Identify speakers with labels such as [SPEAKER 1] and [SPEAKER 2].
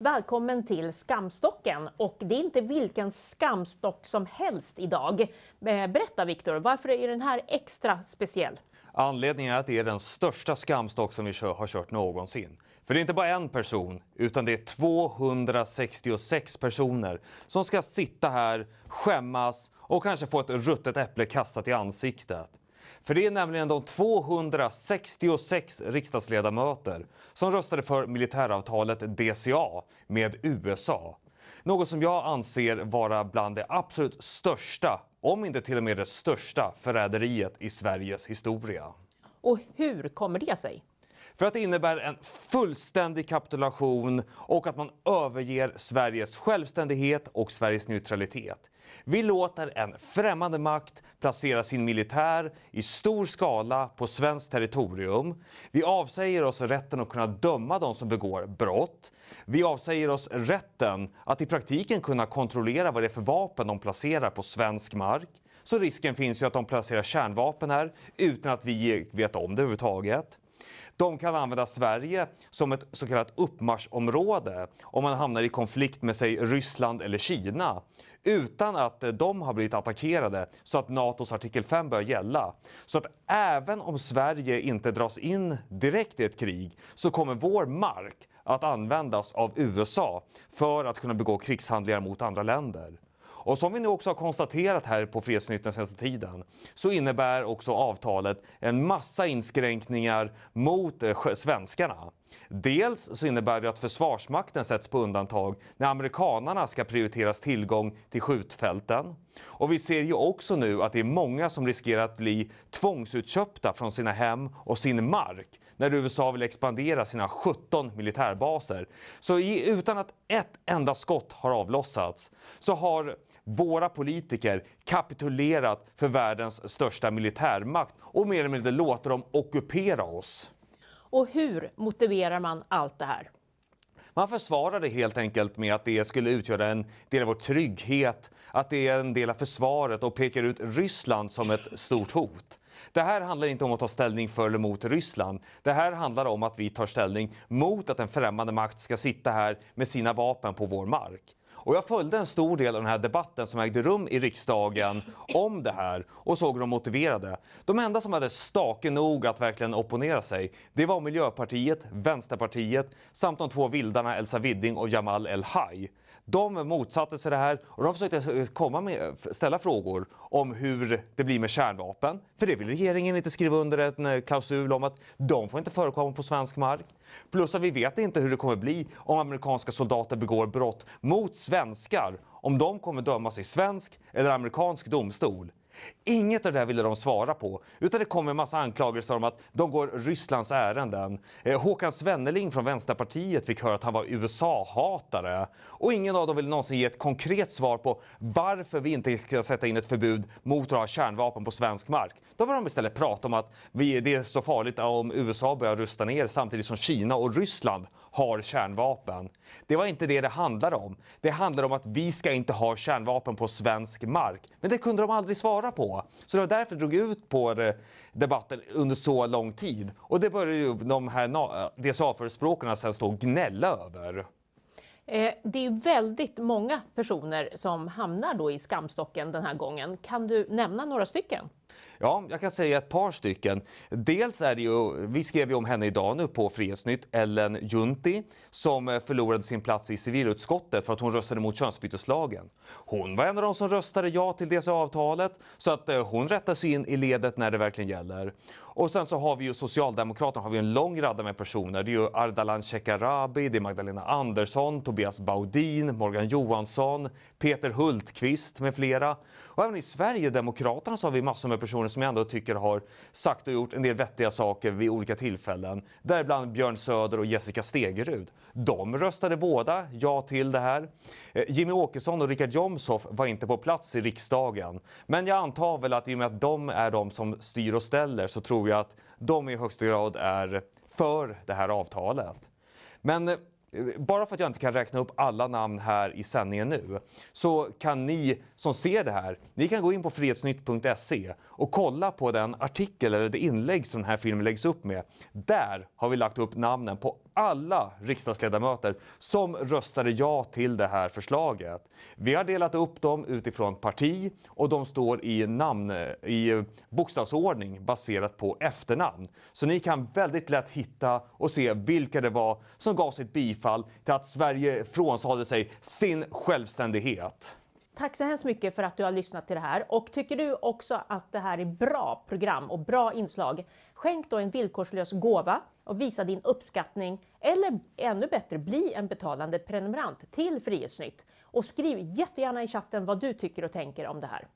[SPEAKER 1] Välkommen till Skamstocken och det är inte vilken skamstock som helst idag. Eh, berätta Viktor, varför är den här extra speciell?
[SPEAKER 2] Anledningen är att det är den största skamstock som vi har kört någonsin. För det är inte bara en person, utan det är 266 personer som ska sitta här, skämmas och kanske få ett ruttet äpple kastat i ansiktet. För det är nämligen de 266 riksdagsledamöter som röstade för militäravtalet DCA med USA. Något som jag anser vara bland det absolut största, om inte till och med det största, förräderiet i Sveriges historia.
[SPEAKER 1] Och hur kommer det sig?
[SPEAKER 2] För att det innebär en fullständig kapitulation och att man överger Sveriges självständighet och Sveriges neutralitet. Vi låter en främmande makt placera sin militär i stor skala på svenskt territorium. Vi avsäger oss rätten att kunna döma de som begår brott. Vi avsäger oss rätten att i praktiken kunna kontrollera vad det är för vapen de placerar på svensk mark. Så risken finns ju att de placerar kärnvapen här utan att vi vet om det överhuvudtaget. De kan använda Sverige som ett så kallat uppmarschområde om man hamnar i konflikt med säg Ryssland eller Kina utan att eh, de har blivit attackerade så att Natos artikel 5 börjar gälla. Så att även om Sverige inte dras in direkt i ett krig så kommer vår mark att användas av USA för att kunna begå krigshandlingar mot andra länder. Och som vi nu också har konstaterat här på Fredsnytt den senaste tiden så innebär också avtalet en massa inskränkningar mot eh, svenskarna. Dels så innebär det att Försvarsmakten sätts på undantag när amerikanarna ska prioriteras tillgång till skjutfälten. Och vi ser ju också nu att det är många som riskerar att bli tvångsutköpta från sina hem och sin mark när USA vill expandera sina 17 militärbaser. Så utan att ett enda skott har avlossats så har våra politiker kapitulerat för världens största militärmakt och mer eller mindre låter dem ockupera oss.
[SPEAKER 1] Och hur motiverar man allt det här?
[SPEAKER 2] Man försvarar det helt enkelt med att det skulle utgöra en del av vår trygghet, att det är en del av försvaret och pekar ut Ryssland som ett stort hot. Det här handlar inte om att ta ställning för eller mot Ryssland. Det här handlar om att vi tar ställning mot att en främmande makt ska sitta här med sina vapen på vår mark. Och jag följde en stor del av den här debatten som ägde rum i riksdagen om det här och såg hur de motiverade. De enda som hade stake nog att verkligen opponera sig, det var Miljöpartiet, Vänsterpartiet samt de två vildarna Elsa Widding och Jamal El-Haj. De motsatte sig det här och de försökte komma med, ställa frågor om hur det blir med kärnvapen. För det vill regeringen inte skriva under en eh, klausul om att de får inte förekomma på svensk mark. Plus att vi vet inte hur det kommer bli om amerikanska soldater begår brott mot svenskar, om de kommer dömas i svensk eller amerikansk domstol. Inget av det där ville de svara på, utan det kom en massa anklagelser om att de går Rysslands ärenden. Eh, Håkan Svenneling från Vänsterpartiet fick höra att han var USA-hatare. Och ingen av dem ville någonsin ge ett konkret svar på varför vi inte ska sätta in ett förbud mot att ha kärnvapen på svensk mark. Då var de istället prata om att det är så farligt om USA börjar rusta ner samtidigt som Kina och Ryssland har kärnvapen. Det var inte det det handlade om. Det handlade om att vi ska inte ha kärnvapen på svensk mark. Men det kunde de aldrig svara svara på. Så det var därför det drog ut på debatten under så lång tid. Och det började ju de här DSA-förespråkarna sen stå och gnälla över.
[SPEAKER 1] Eh, det är väldigt många personer som hamnar då i skamstocken den här gången. Kan du nämna några stycken?
[SPEAKER 2] Ja, jag kan säga ett par stycken. Dels är det ju, vi skrev ju om henne idag nu på Frihetsnytt, Ellen Junti som eh, förlorade sin plats i civilutskottet för att hon röstade mot könsbyteslagen. Hon var en av de som röstade ja till DCA-avtalet så att eh, hon rättar sig in i ledet när det verkligen gäller. Och sen så har vi ju Socialdemokraterna, har vi en lång radda med personer. Det är ju Ardalan Shekarabi, det är Magdalena Andersson, Tobias Baudin, Morgan Johansson, Peter Hultqvist med flera. Och även i Sverigedemokraterna så har vi massor med personer personer som jag ändå tycker har sagt och gjort en del vettiga saker vid olika tillfällen. Däribland Björn Söder och Jessica Stegerud. De röstade båda ja till det här. Eh, Jimmy Åkesson och Richard Jomshof var inte på plats i riksdagen. Men jag antar väl att i och med att de är de som styr och ställer så tror jag att de i högsta grad är för det här avtalet. Men eh, bara för att jag inte kan räkna upp alla namn här i sändningen nu, så kan ni som ser det här, ni kan gå in på frihetsnytt.se och kolla på den artikel eller det inlägg som den här filmen läggs upp med. Där har vi lagt upp namnen på alla riksdagsledamöter som röstade ja till det här förslaget. Vi har delat upp dem utifrån parti och de står i, namn, i bokstavsordning baserat på efternamn. Så ni kan väldigt lätt hitta och se vilka det var som gav sitt bifall till att Sverige frånsade sig sin självständighet.
[SPEAKER 1] Tack så hemskt mycket för att du har lyssnat till det här och tycker du också att det här är bra program och bra inslag, skänk då en villkorslös gåva och visa din uppskattning eller ännu bättre, bli en betalande prenumerant till Frihetsnytt och skriv jättegärna i chatten vad du tycker och tänker om det här.